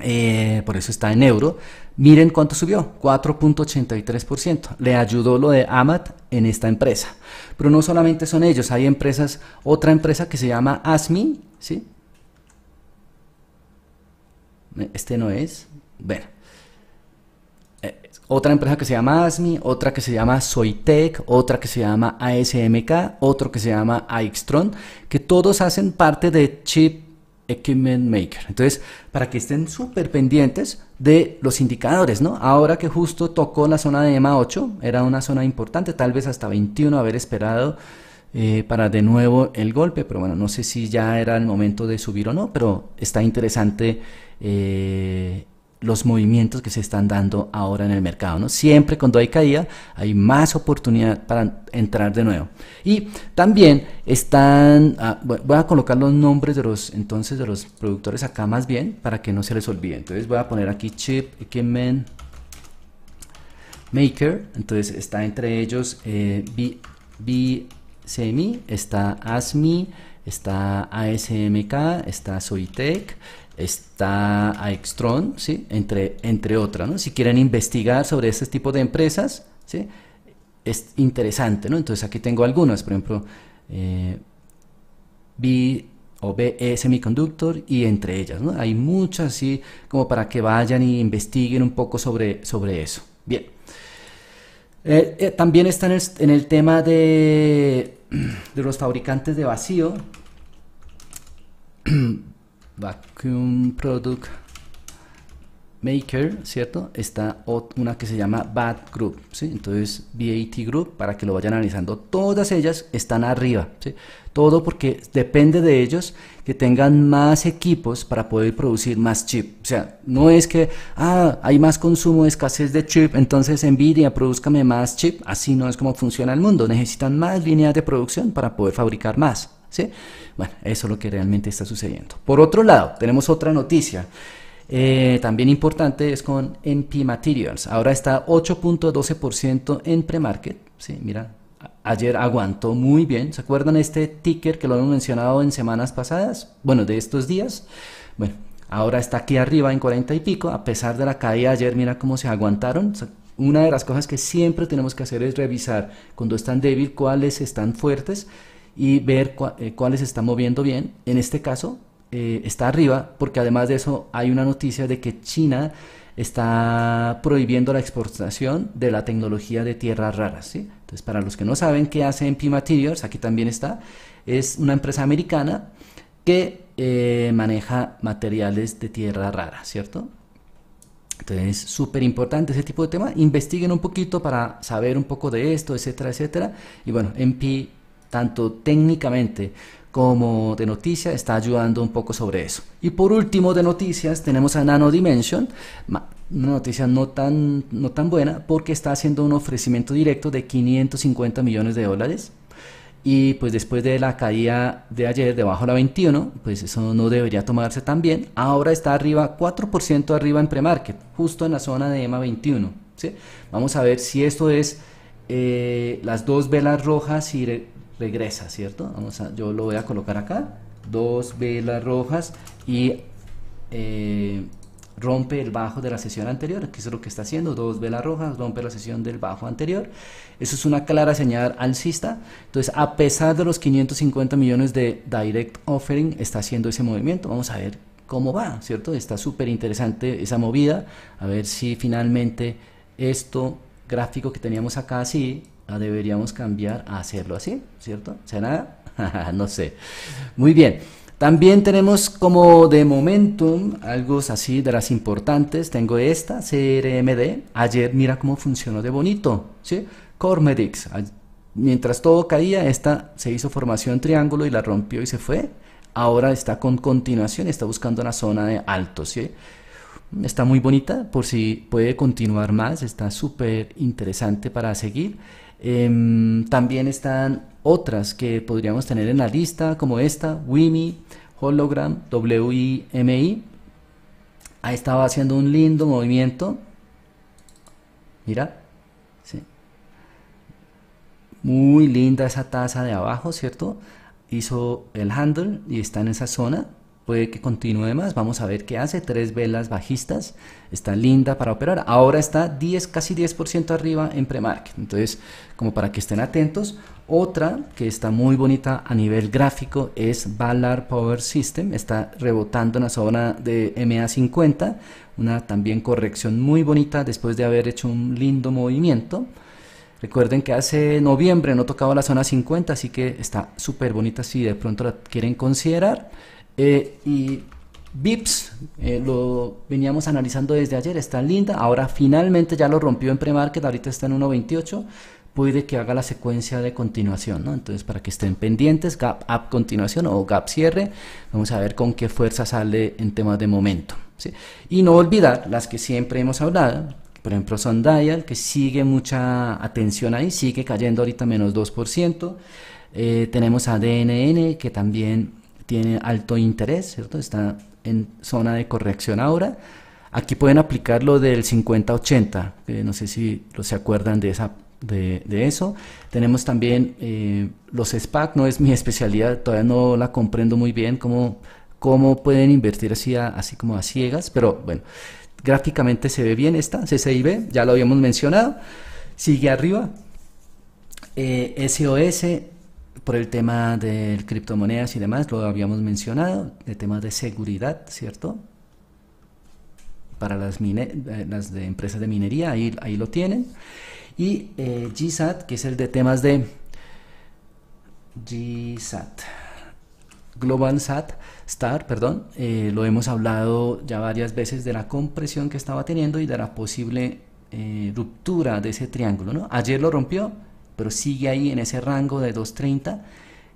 Speaker 1: eh, por eso está en euro. Miren cuánto subió, 4.83%. Le ayudó lo de Amat en esta empresa. Pero no solamente son ellos, hay empresas, otra empresa que se llama ASMI, ¿sí? Eh, este no es, Ver. Eh, otra empresa que se llama ASMI, otra que se llama Soitec, otra que se llama ASMK, otro que se llama Aixtron, que todos hacen parte de chip Equipment Maker. Entonces, para que estén súper pendientes de los indicadores, ¿no? Ahora que justo tocó la zona de EMA 8, era una zona importante, tal vez hasta 21 haber esperado eh, para de nuevo el golpe, pero bueno, no sé si ya era el momento de subir o no, pero está interesante eh, los movimientos que se están dando ahora en el mercado. ¿no? Siempre cuando hay caída hay más oportunidad para entrar de nuevo. Y también están, ah, voy a colocar los nombres de los entonces de los productores acá más bien para que no se les olvide. Entonces voy a poner aquí Chip, Equipment, Maker. Entonces está entre ellos eh, B, Semi, está ASMI, está ASMK, está Soitec está Aextron, ¿sí? entre, entre otras. Si quieren investigar sobre este tipo de empresas, es interesante. Entonces aquí tengo algunas, por ejemplo, eh, B o BE Semiconductor y entre ellas. Hay muchas así como para que vayan y investiguen un poco sobre, sobre eso. Bien. Eh, eh, también está en el, tema de, de los fabricantes de vacío. Vacuum Product Maker, ¿cierto? Está una que se llama BAT Group, ¿sí? Entonces, BAT Group, para que lo vayan analizando. Todas ellas están arriba, ¿sí? Todo porque depende de ellos que tengan más equipos para poder producir más chip. O sea, no es que, ah, hay más consumo, escasez de chip, entonces envidia produzcame más chip. Así no es como funciona el mundo. Necesitan más líneas de producción para poder fabricar más. Bueno, eso es lo que realmente está sucediendo. Por otro lado, tenemos otra noticia. Eh, también importante es con MP Materials. Ahora está 8.12% en pre-market. Sí, mira, ayer aguantó muy bien. ¿Se acuerdan este ticker que lo hemos mencionado en semanas pasadas? Bueno, de estos días. Bueno, ahora está aquí arriba en 40 y pico. A pesar de la caída ayer, mira cómo se aguantaron. Una de las cosas que siempre tenemos que hacer es revisar cuando están débil cuáles están fuertes y ver eh, cuáles están moviendo bien. En este caso, eh, está arriba, porque además de eso hay una noticia de que China está prohibiendo la exportación de la tecnología de tierras raras. Entonces, para los que no saben qué hace MP Materials, aquí también está, es una empresa americana que eh, maneja materiales de tierra rara, ¿cierto? Entonces, súper importante ese tipo de tema. Investiguen un poquito para saber un poco de esto, etcétera, etcétera. Y bueno, MP tanto técnicamente como de noticias, está ayudando un poco sobre eso. Y por último de noticias tenemos a Nano Dimension, una noticia no tan, no tan buena porque está haciendo un ofrecimiento directo de 550 millones de dólares. Y pues después de la caída de ayer debajo de la 21, pues eso no debería tomarse tan bien. Ahora está arriba, 4% arriba en premarket, justo en la zona de EMA 21. Vamos a ver si esto es eh, las dos velas rojas y regresa, ¿cierto? Vamos a, yo lo voy a colocar acá, dos velas rojas y eh, rompe el bajo de la sesión anterior, que es lo que está haciendo, dos velas rojas, rompe la sesión del bajo anterior. Eso es una clara señal alcista. Entonces, a pesar de los 550 millones de direct offering, está haciendo ese movimiento. Vamos a ver cómo va, ¿cierto? Está súper interesante esa movida. A ver si finalmente esto gráfico que teníamos acá, sí, Ah, deberíamos cambiar a hacerlo así, ¿cierto? ¿Será? no sé. Muy bien. También tenemos como de momentum algo así de las importantes. Tengo esta, CRMD. Ayer mira cómo funcionó de bonito, ¿sí? Cormedix. Mientras todo caía, esta se hizo formación triángulo y la rompió y se fue. Ahora está con continuación, está buscando una zona de alto, ¿sí? Está muy bonita, por si puede continuar más, está súper interesante para seguir. Em, también están otras que podríamos tener en la lista, como esta, WIMI, Hologram, WIMI. Ahí estaba haciendo un lindo movimiento. Mira. Muy linda esa taza de abajo, ¿cierto? Hizo el handle y está en esa zona puede que continúe más. Vamos a ver qué hace. Tres velas bajistas. Está linda para operar. Ahora está 10, casi 10% arriba en premarket. Entonces, como para que estén atentos. Otra que está muy bonita a nivel gráfico es Ballard Power System. Está rebotando en la zona de MA50. Una también corrección muy bonita después de haber hecho un lindo movimiento. Recuerden que hace noviembre no tocaba la zona 50, así que está súper bonita si de pronto la quieren considerar. Eh, y VIPS, eh, lo veníamos analizando desde ayer, está linda, ahora finalmente ya lo rompió en premarket, ahorita está en 1.28, puede que haga la secuencia de continuación, ¿no? Entonces para que estén pendientes, gap up continuación o gap cierre, vamos a ver con qué fuerza sale en temas de momento. Y no olvidar las que siempre hemos hablado, por ejemplo Sundial, que sigue mucha atención ahí, sigue cayendo ahorita menos 2%, eh, tenemos a DNN que también tiene alto interés, ¿cierto? Está en zona de corrección ahora. Aquí pueden aplicar lo del 50-80, no sé si los se acuerdan de, esa, de, eso. Tenemos también eh, los SPAC, no es mi especialidad, todavía no la comprendo muy bien cómo, cómo pueden invertir así, así como a ciegas, pero bueno, gráficamente se ve bien esta, CCIB, ya lo habíamos mencionado. Sigue arriba, SOS, eh, por el tema de criptomonedas y demás, lo habíamos mencionado, de temas de seguridad, ¿cierto? Para las, eh, las de empresas de minería, ahí, ahí lo tienen. Y eh, GSAT, que es el de temas de GSAT, Global SAT, Star, perdón, eh, lo hemos hablado ya varias veces de la compresión que estaba teniendo y de la posible ruptura de ese triángulo, ¿no? Ayer lo rompió, pero sigue ahí en ese rango de 230.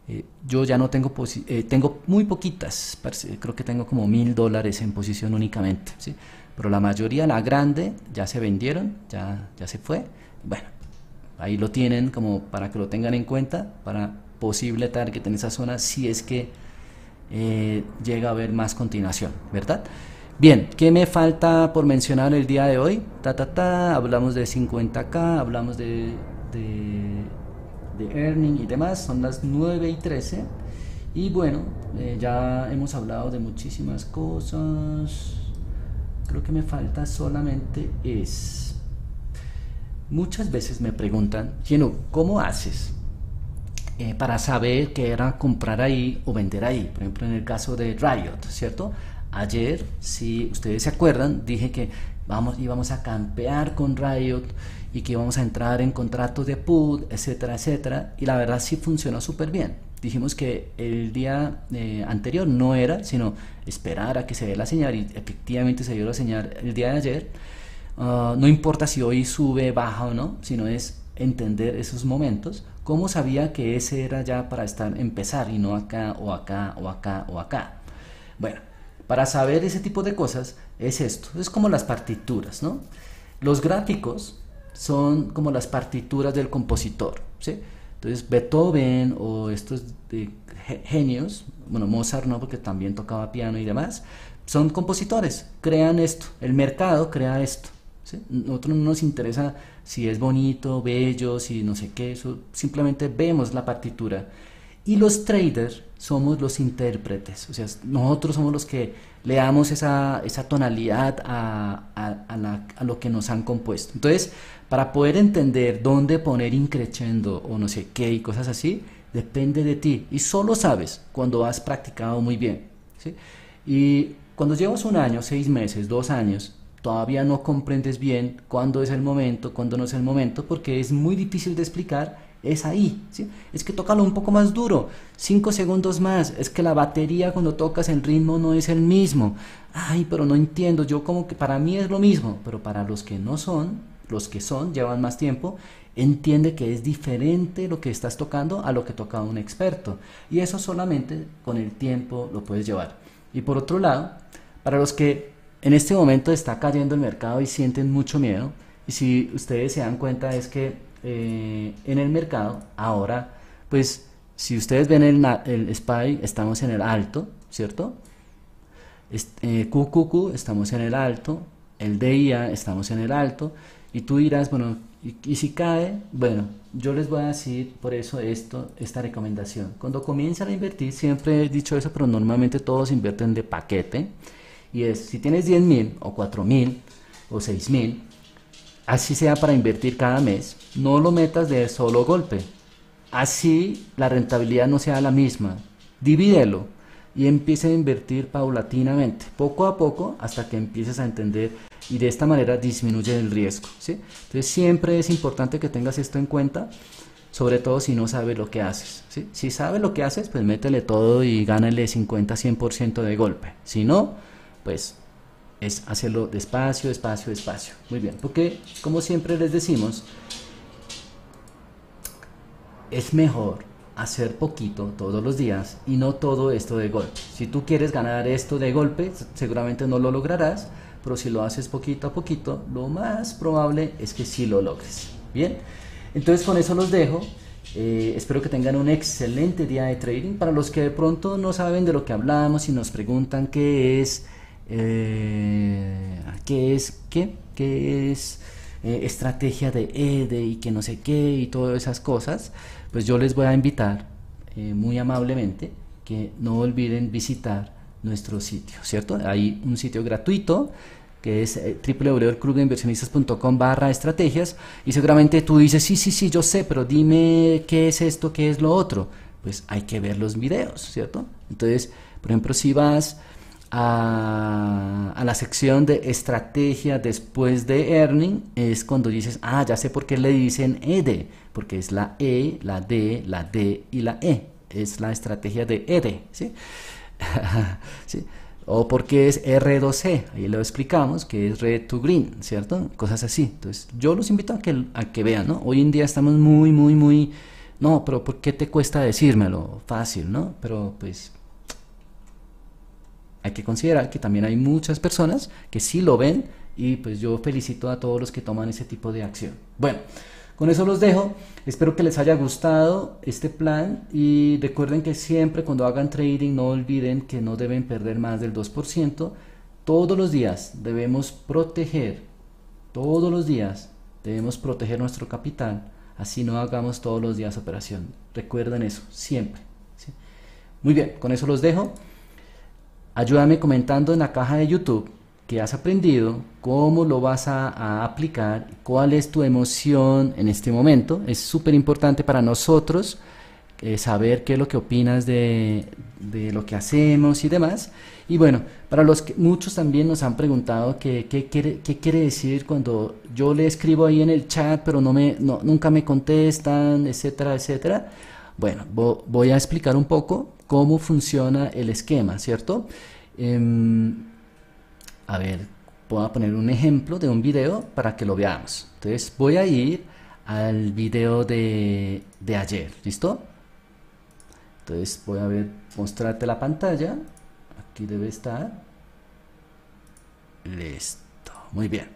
Speaker 1: Eh, yo ya no tengo, eh, tengo muy poquitas, creo que tengo como mil dólares en posición únicamente, ¿sí? pero la mayoría, la grande, ya se vendieron, ya, ya se fue. Bueno, ahí lo tienen como para que lo tengan en cuenta, para posible target en esa zona si es que eh, llega a haber más continuación, ¿verdad? Bien, ¿qué me falta por mencionar el día de hoy? Ta, ta, ta, hablamos de 50K, hablamos de de, de earning y demás, son las 9 y 13. Y bueno, eh, ya hemos hablado de muchísimas cosas. Creo que me falta solamente es... Muchas veces me preguntan, no ¿cómo haces eh, para saber qué era comprar ahí o vender ahí? Por ejemplo, en el caso de Riot, ¿cierto? Ayer, si ustedes se acuerdan, dije que vamos, íbamos a campear con Riot y que íbamos a entrar en contratos de put etcétera, etcétera. Y la verdad sí funcionó súper bien. Dijimos que el día eh, anterior no era, sino esperar a que se dé la señal y efectivamente se dio la señal el día de ayer. Ah, no importa si hoy sube, baja o no, sino es entender esos momentos. ¿Cómo sabía que ese era ya para estar empezar y no acá o acá o acá o acá? Bueno, para saber ese tipo de cosas es esto, es como las partituras, ¿no? Los gráficos son como las partituras del compositor, ¿sí? Entonces Beethoven o estos genios, bueno, Mozart no, porque también tocaba piano y demás, son compositores, crean esto, el mercado crea esto. Nosotros no nos interesa si es bonito, bello, si no sé qué, eso, simplemente vemos la partitura y los traders somos los intérpretes, o sea, nosotros somos los que le damos esa, tonalidad a, lo que nos han compuesto. Entonces, para poder entender dónde poner increchendo o no sé qué y cosas así, depende de ti. Y solo sabes cuando has practicado muy bien. Y cuando llevas un año, seis meses, dos años, todavía no comprendes bien cuándo es el momento, cuándo no es el momento, porque es muy difícil de explicar es ahí, es que tócalo un poco más duro, 5 segundos más, es que la batería cuando tocas el ritmo no es el mismo, ay, pero no entiendo, yo como que para mí es lo mismo, pero para los que no son, los que son, llevan más tiempo, entiende que es diferente lo que estás tocando a lo que toca un experto, y eso solamente con el tiempo lo puedes llevar. Y por otro lado, para los que en este momento está cayendo el mercado y sienten mucho miedo, y si ustedes se dan cuenta es que eh, en el mercado. Ahora, pues si ustedes ven el, el SPY, estamos en el alto, ¿cierto? Este, eh, QQQ, estamos en el alto. El DIA, estamos en el alto. Y tú dirás, bueno, y, si cae, bueno, yo les voy a decir por eso esto, esta recomendación. Cuando comienzan a invertir, siempre he dicho eso, pero normalmente todos invierten de paquete. Y es, si tienes 10 mil o 4 mil o 6 mil, así sea para invertir cada mes, no lo metas de solo golpe. Así la rentabilidad no sea la misma. Divídelo y empiece a invertir paulatinamente, poco a poco, hasta que empieces a entender y de esta manera disminuye el riesgo. Entonces siempre es importante que tengas esto en cuenta, sobre todo si no sabes lo que haces. Si sabes lo que haces, pues métele todo y gánale 50-100% de golpe. Si no, pues es hacerlo despacio, despacio, despacio. Muy bien, porque como siempre les decimos, es mejor hacer poquito todos los días y no todo esto de golpe. Si tú quieres ganar esto de golpe, seguramente no lo lograrás, pero si lo haces poquito a poquito, lo más probable es que sí lo logres. Bien, entonces con eso los dejo. Eh, espero que tengan un excelente día de trading. Para los que de pronto no saben de lo que hablamos y nos preguntan qué es eh, qué es qué, qué es eh, estrategia de EDE y que no sé qué y todas esas cosas, pues yo les voy a invitar eh, muy amablemente que no olviden visitar nuestro sitio, ¿cierto? Hay un sitio gratuito que es www.clubdeinversionistas.com barra estrategias y seguramente tú dices, sí, sí, sí, yo sé, pero dime qué es esto, qué es lo otro. Pues hay que ver los videos, ¿cierto? Entonces, por ejemplo, si vas a, la sección de estrategia después de earning es cuando dices, ah, ya sé por qué le dicen ED, porque es la E, la D, la D y la E. Es la estrategia de ED, ¿sí? ¿Sí? O porque es R2C, e. ahí lo explicamos, que es Red to Green, ¿cierto? Cosas así. Entonces, yo los invito a que, a que vean, ¿no? Hoy en día estamos muy, muy, muy... No, pero ¿por qué te cuesta decírmelo? Fácil, ¿no? Pero pues hay que considerar que también hay muchas personas que sí lo ven y pues yo felicito a todos los que toman ese tipo de acción. Bueno, con eso los dejo. Espero que les haya gustado este plan y recuerden que siempre cuando hagan trading no olviden que no deben perder más del 2%. Todos los días debemos proteger, todos los días debemos proteger nuestro capital, así no hagamos todos los días operación. Recuerden eso, siempre. Muy bien, con eso los dejo. Ayúdame comentando en la caja de YouTube qué has aprendido, cómo lo vas a, aplicar, cuál es tu emoción en este momento. Es súper importante para nosotros eh, saber qué es lo que opinas de, lo que hacemos y demás. Y bueno, para los que muchos también nos han preguntado qué quiere, quiere decir cuando yo le escribo ahí en el chat, pero no me, nunca me contestan, etcétera, etcétera. Bueno, voy a explicar un poco cómo funciona el esquema, ¿cierto? Em, a ver, voy a poner un ejemplo de un video para que lo veamos. Entonces voy a ir al video de, ayer, ¿listo? Entonces voy a ver, mostrarte la pantalla. Aquí debe estar. Listo, muy bien.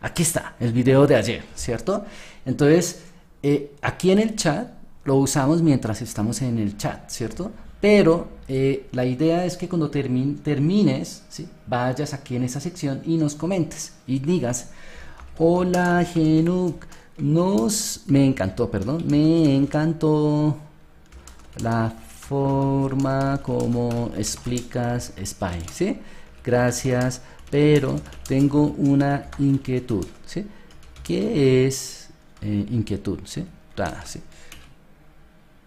Speaker 1: Aquí está el video de ayer, ¿cierto? Entonces, eh, aquí en el chat lo usamos mientras estamos en el chat, ¿cierto? Pero eh, la idea es que cuando termines, vayas aquí en esa sección y nos comentes y digas, hola Genuk, nos, me encantó, perdón, me encantó la forma como explicas Spy, ¿sí? Gracias, pero tengo una inquietud, ¿sí? ¿Qué es eh, inquietud, ¿sí? ¿sí?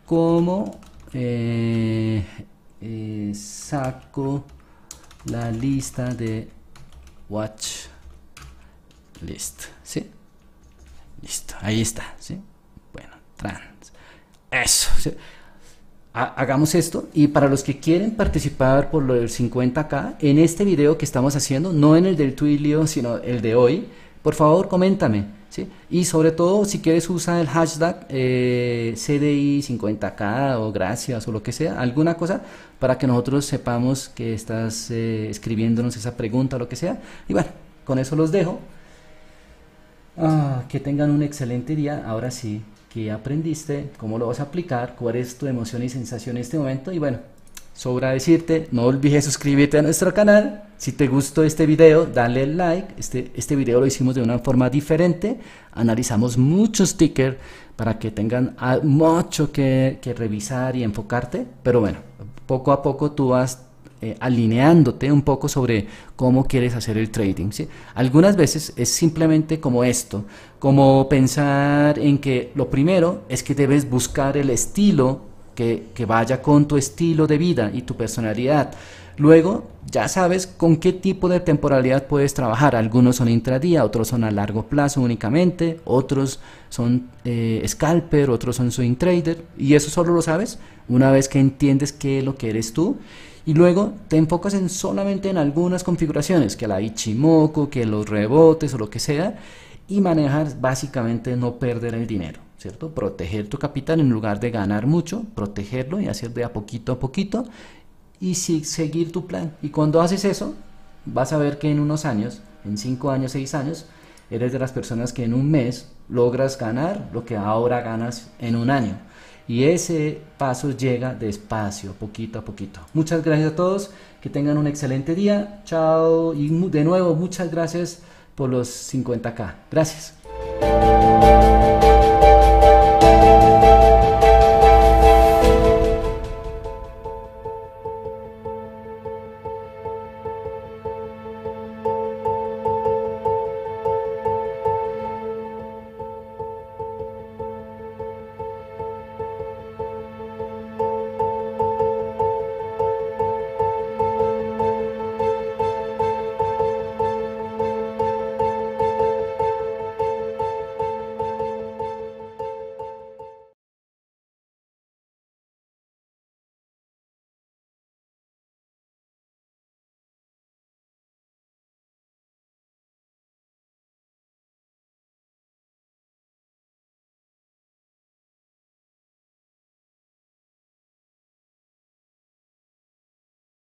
Speaker 1: como eh, eh, saco la lista de watch list, ¿sí? Listo, ahí está, ¿sí? Bueno, trans. Eso, hagamos esto y para los que quieren participar por lo del 50k en este video que estamos haciendo no en el del Twilio sino el de hoy por favor coméntame y sobre todo, si quieres, usa el hashtag eh, CDI50K o gracias o lo que sea, alguna cosa para que nosotros sepamos que estás eh, escribiéndonos esa pregunta o lo que sea. Y bueno, con eso los dejo. Ah, que tengan un excelente día. Ahora sí, que aprendiste? ¿Cómo lo vas a aplicar? ¿Cuál es tu emoción y sensación en este momento? Y bueno, Sobra decirte, no olvides suscribirte a nuestro canal. Si te gustó este video, dale like. Este, este video lo hicimos de una forma diferente. Analizamos muchos stickers para que tengan mucho que, revisar y enfocarte. Pero bueno, poco a poco tú vas eh, alineándote un poco sobre cómo quieres hacer el trading. Algunas veces es simplemente como esto, como pensar en que lo primero es que debes buscar el estilo que, vaya con tu estilo de vida y tu personalidad. Luego, ya sabes con qué tipo de temporalidad puedes trabajar. Algunos son intradía, otros son a largo plazo únicamente, otros son eh, scalper, otros son swing trader. Y eso solo lo sabes una vez que entiendes qué es lo que eres tú. Y luego te enfocas en solamente en algunas configuraciones, que la Ichimoku, que los rebotes o lo que sea, y manejar básicamente no perder el dinero. ¿cierto? Proteger tu capital en lugar de ganar mucho, protegerlo y hacer de a poquito a poquito y seguir tu plan. Y cuando haces eso, vas a ver que en unos años, en cinco años, seis años, eres de las personas que en un mes logras ganar lo que ahora ganas en un año. Y ese paso llega despacio, poquito a poquito. Muchas gracias a todos, que tengan un excelente día. Chao y de nuevo muchas gracias por los 50k. Gracias.